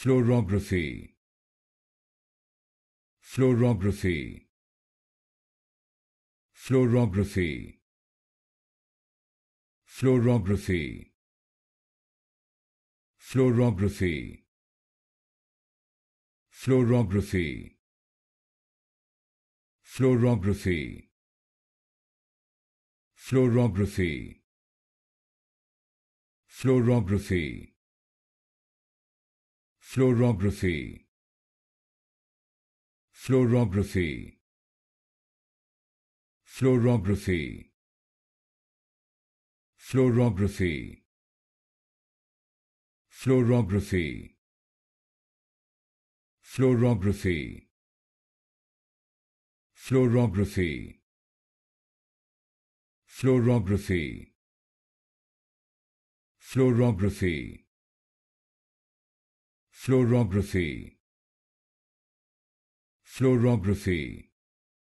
fluorography fluorography fluorography fluorography fluorography fluorography fluorography fluorography fluorography fluorography fluorography fluorography fluorography fluorography fluorography fluorography fluorography Fluorography Fluorography